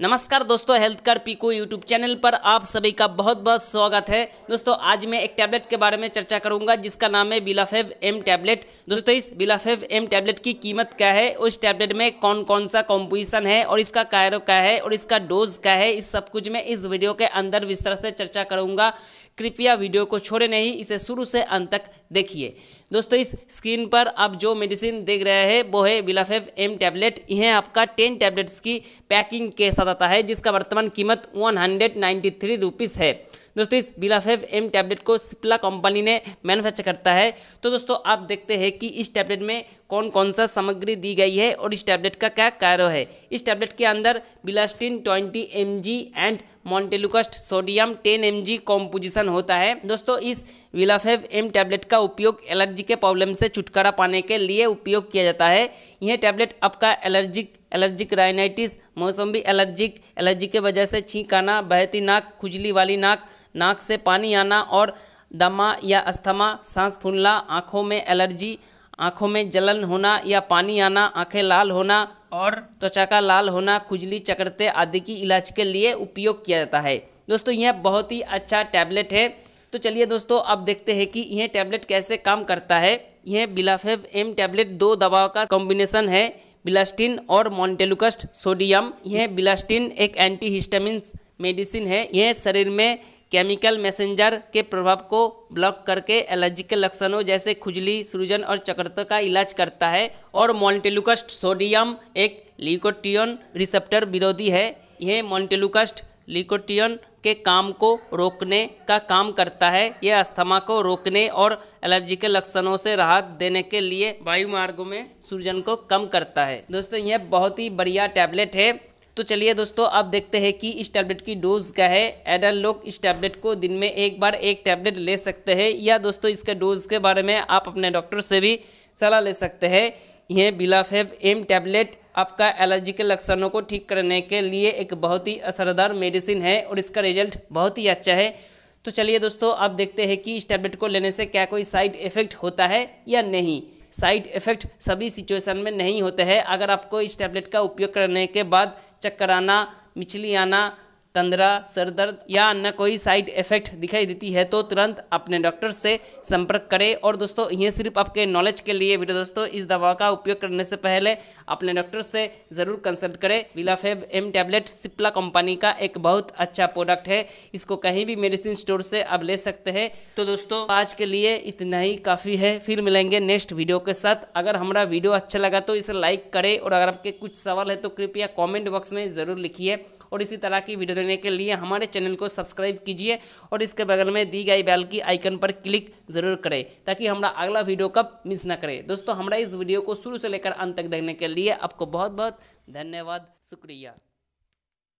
नमस्कार दोस्तों हेल्थ कर पीको यूट्यूब चैनल पर आप सभी का बहुत बहुत स्वागत है दोस्तों आज मैं एक टैबलेट के बारे में चर्चा करूंगा जिसका नाम है बिलाफेव एम टैबलेट दोस्तों इस बिलाफेव एम टैबलेट की कीमत क्या है उस टैबलेट में कौन कौन सा कॉम्पोजिशन है और इसका कायरों क्या है और इसका डोज क्या है इस सब कुछ मैं इस वीडियो के अंदर विस्तार से चर्चा करूँगा कृपया वीडियो को छोड़े नहीं इसे शुरू से अंत तक देखिए दोस्तों इस स्क्रीन पर आप जो मेडिसिन देख रहे हैं वो है बिलाफेव एम टैबलेट यह आपका टेन टैबलेट्स की पैकिंग के साथ बताता है जिसका वर्तमान कीमत one hundred ninety three rupees है दोस्तों इस बिलाफेव एम टैबलेट को सिप्ला कंपनी ने मैनुफैक्चर करता है तो दोस्तों आप देखते हैं कि इस टैबलेट में कौन कौन सा सामग्री दी गई है और इस टैबलेट का क्या कार्य है इस टैबलेट के अंदर bilastine twenty M and montelukast sodium 10 M G होता है दोस्तों इस विलाफेव एम टैबलेट का उपयोग एलर्जी के प्रॉब्लम से छुटकारा पाने के लिए उपयोग किया जाता है यह टैबलेट आपका एलर्जिक एलर्जिक राइनाइटिस मौसम्बी एलर्जिक एलर्जी के वजह से छींक आना बहती नाक खुजली वाली नाक नाक से पानी आना और दमा या अस्थमा सांस फूलना आँखों में एलर्जी आँखों में जलन होना या पानी आना आँखें लाल होना और त्वचा का लाल होना खुजली चकरते आदि की इलाज के लिए उपयोग किया जाता है दोस्तों यह बहुत ही अच्छा टैबलेट है तो चलिए दोस्तों अब देखते हैं कि यह टैबलेट कैसे काम करता है यह बिलाफेव एम टैबलेट दो दवाओं का कॉम्बिनेशन है बिलास्टिन और मोन्टेलुकस्ट सोडियम यह बिलास्टिन एक एंटी हिस्टामिन मेडिसिन है यह शरीर में केमिकल मैसेंजर के प्रभाव को ब्लॉक करके एलर्जी के लक्षणों जैसे खुजली सूजन और चक्रता का इलाज करता है और मोन्टेलुकस्ट सोडियम एक लिकोटियन रिसेप्टर विरोधी है यह मोन्टेलुकस्ट लिकोटियन के काम को रोकने का काम करता है यह अस्थमा को रोकने और एलर्जी के लक्षणों से राहत देने के लिए वायु मार्गों में सूजन को कम करता है दोस्तों यह बहुत ही बढ़िया टैबलेट है तो चलिए दोस्तों अब देखते हैं कि इस टैबलेट की डोज क्या है एडल लोग इस टैबलेट को दिन में एक बार एक टैबलेट ले सकते हैं या दोस्तों इसके डोज के बारे में आप अपने डॉक्टर से भी सलाह ले सकते हैं यह बिलाफेव एम टैबलेट आपका एलर्जी के लक्षणों को ठीक करने के लिए एक बहुत ही असरदार मेडिसिन है और इसका रिजल्ट बहुत ही अच्छा है तो चलिए दोस्तों अब देखते हैं कि इस टैबलेट को लेने से क्या कोई साइड इफ़ेक्ट होता है या नहीं साइड इफ़ेक्ट सभी सिचुएशन में नहीं होते हैं अगर आपको इस टैबलेट का उपयोग करने के बाद चक्कर आना मिचली आना तंद्रा सर दर्द या अन्य कोई साइड इफेक्ट दिखाई देती है तो तुरंत अपने डॉक्टर से संपर्क करें और दोस्तों ये सिर्फ आपके नॉलेज के लिए वीडियो दोस्तों इस दवा का उपयोग करने से पहले अपने डॉक्टर से ज़रूर कंसल्ट करें विलाफेब एम टैबलेट सिप्ला कंपनी का एक बहुत अच्छा प्रोडक्ट है इसको कहीं भी मेडिसिन स्टोर से आप ले सकते हैं तो दोस्तों आज के लिए इतना ही काफ़ी है फिर मिलेंगे नेक्स्ट वीडियो के साथ अगर हमारा वीडियो अच्छा लगा तो इसे लाइक करें और अगर आपके कुछ सवाल है तो कृपया कॉमेंट बॉक्स में ज़रूर लिखिए और इसी तरह की वीडियो देखने के लिए हमारे चैनल को सब्सक्राइब कीजिए और इसके बगल में दी गई बैल की आइकन पर क्लिक जरूर करें ताकि हमारा अगला वीडियो कब मिस ना करें दोस्तों हमारा इस वीडियो को शुरू से लेकर अंत तक देखने के लिए आपको बहुत बहुत धन्यवाद शुक्रिया